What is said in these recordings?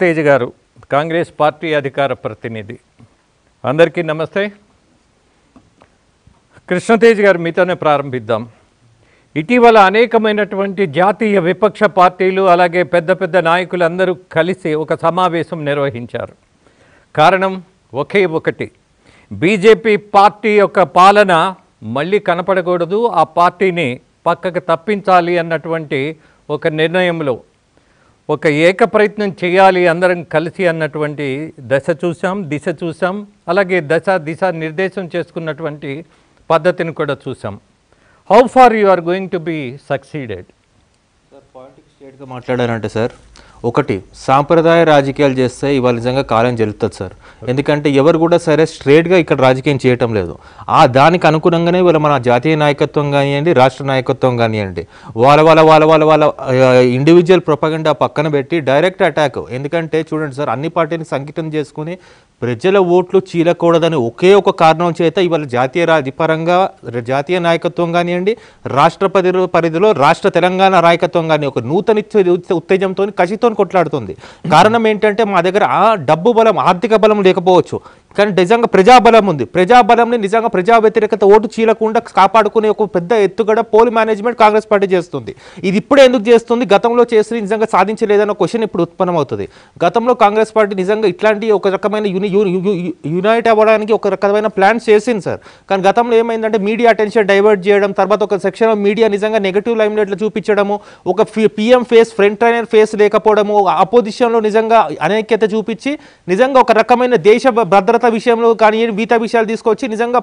తేజ గారు కాంగ్రెస్ పార్టీ అధికార ప్రతినిధి అందరికీ నమస్తే కృష్ణతేజ్ గారు మీతోనే ప్రారంభిద్దాం ఇటీవల అనేకమైనటువంటి జాతీయ విపక్ష పార్టీలు అలాగే పెద్ద పెద్ద నాయకులందరూ కలిసి ఒక సమావేశం నిర్వహించారు కారణం ఒకే ఒకటి బీజేపీ పార్టీ యొక్క పాలన మళ్ళీ కనపడకూడదు ఆ పార్టీని పక్కకు తప్పించాలి అన్నటువంటి ఒక నిర్ణయంలో ఒక ఏక ప్రయత్నం చేయాలి అందరం కలిసి అన్నటువంటి దశ చూసాం దిశ చూసాం అలాగే దశ దిశ నిర్దేశం చేసుకున్నటువంటి పద్ధతిని కూడా చూసాం how far you are going to be succeeded sir politics స్టేట్గా మాట్లాడారంటే సార్ ఒకటి సాంప్రదాయ రాజకీయాలు చేస్తే ఇవాళ నిజంగా కాలం జరుగుతుంది సార్ ఎందుకంటే ఎవరు కూడా సరే స్ట్రేట్గా ఇక్కడ రాజకీయం చేయటం లేదు ఆ దానికి అనుగుణంగానే వీళ్ళ మన జాతీయ నాయకత్వం కానివ్వండి రాష్ట్ర నాయకత్వం కానివ్వండి వాళ్ళ వాళ్ళ వాళ్ళ వాళ్ళ వాళ్ళ ఇండివిజువల్ ప్రొపగండా పక్కన పెట్టి డైరెక్ట్ అటాక్ ఎందుకంటే చూడండి సార్ అన్ని పార్టీని సంకీర్ణం చేసుకుని ప్రజల ఓట్లు చీలకూడదని ఒకే ఒక కారణం చేత ఇవాళ జాతీయ రాజపరంగా పరంగా జాతీయ నాయకత్వం కానివ్వండి రాష్ట్ర పరిధిలో రాష్ట్ర తెలంగాణ నాయకత్వం కానీ ఒక నూతన ఉత్తేజంతో కసితో కొట్లాడుతుంది కారణం ఏంటంటే మా దగ్గర ఆ డబ్బు బలం ఆర్థిక బలం లేకపోవచ్చు కానీ నిజంగా ప్రజాబలం ఉంది ప్రజాబలంని నిజంగా ప్రజా వ్యతిరేకత ఓటు చీలకుండా కాపాడుకునే ఒక పెద్ద ఎత్తుగడ పోల్ మేనేజ్మెంట్ కాంగ్రెస్ పార్టీ చేస్తుంది ఇది ఇప్పుడే ఎందుకు చేస్తుంది గతంలో చేసి నిజంగా సాధించలేదన్న క్వశ్చన్ ఇప్పుడు ఉత్పన్నం అవుతుంది గతంలో కాంగ్రెస్ పార్టీ నిజంగా ఇట్లాంటి ఒక రకమైన యునైట్ అవ్వడానికి ఒక రకమైన ప్లాన్స్ చేసింది సార్ కానీ గతంలో ఏమైందంటే మీడియా అటెన్షన్ డైవర్ట్ చేయడం తర్వాత ఒక సెక్షన్ మీడియా నిజంగా నెగిటివ్ లైమ్ లైట్లో చూపించడము ఒక PM face front runner face లేకపోవడము అపోజిషన్లో నిజంగా అనైక్యత చూపించి నిజంగా ఒక రకమైన దేశ భద్రత భారత విషయంలో కానీ మిగతా విషయాలు తీసుకొచ్చి నిజంగా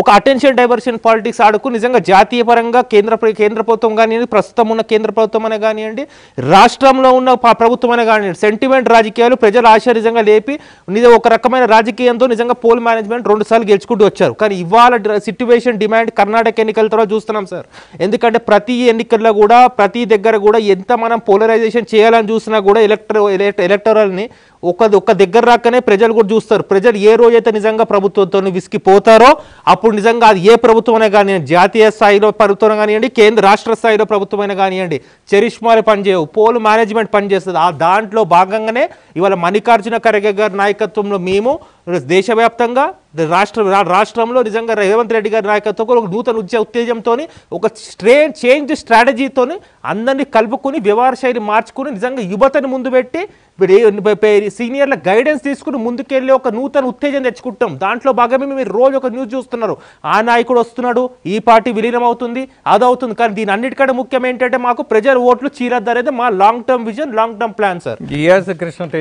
ఒక అటెన్షన్ డైవర్షన్ పాలిటిక్స్ ఆడుకు నిజంగా జాతీయ పరంగా కేంద్ర కేంద్ర ప్రభుత్వం కానివ్వండి ప్రస్తుతం ఉన్న కేంద్ర ప్రభుత్వం అనే కానివ్వండి రాష్ట్రంలో ఉన్న ప్రభుత్వం అనే కానివ్వండి సెంటిమెంట్ రాజకీయాలు ప్రజల ఆశ నిజంగా లేపి నిజం ఒక రకమైన రాజకీయంతో నిజంగా పోల్ మేనేజ్మెంట్ రెండు సార్లు గెలుచుకుంటూ వచ్చారు కానీ ఇవాళ సిట్యువేషన్ డిమాండ్ కర్ణాటక ఎన్నికల తర్వాత చూస్తున్నాం సార్ ఎందుకంటే ప్రతి ఎన్నికల్లో కూడా ప్రతి దగ్గర కూడా ఎంత మనం పోలరైజేషన్ చేయాలని చూసినా కూడా ఎలక్ట్ర ఎలక్టరల్ని ఒక ఒక దగ్గర రాకనే ప్రజలు కూడా చూస్తారు ప్రజలు ఏ రోజైతే నిజంగా ప్రభుత్వంతో విసిగిపోతారో అప్పుడు నిజంగా అది ఏ ప్రభుత్వమైనా కానివ్వండి జాతీయ స్థాయిలో ప్రభుత్వం కానివ్వండి కేంద్ర రాష్ట్ర స్థాయిలో ప్రభుత్వమైనా కానివ్వండి చరిష్మాలు పనిచేయవు పోల్ మేనేజ్మెంట్ పనిచేస్తుంది ఆ దాంట్లో భాగంగానే ఇవాళ మల్లికార్జున ఖర్గే గారి నాయకత్వంలో మేము దేశవ్యాప్తంగా రాష్ట్ర రాష్ట్రంలో నిజంగా రేవంత్ రెడ్డి గారి నాయకత్వం ఒక నూతన ఉద్య ఉత్తేజంతో ఒక స్ట్రే చేంజ్ స్ట్రాటజీతో అందరినీ కలుపుకొని వ్యవహార శైలి మార్చుకుని నిజంగా యువతని ముందు పెట్టి సీనియర్ల గైడెన్స్ తీసుకుని ముందుకెళ్ళి ఒక నూతన ఉత్తేజం తెచ్చుకుంటాం దాంట్లో భాగమే మీరు రోజు ఒక న్యూస్ చూస్తున్నారు ఆ నాయకుడు వస్తున్నాడు ఈ పార్టీ విలీనం అవుతుంది అదవుతుంది కానీ దీని అన్నిటికంటే ముఖ్యం ఏంటంటే మాకు ప్రజల ఓట్లు చీరద్దనేది మా long term vision long term plan sir Krishna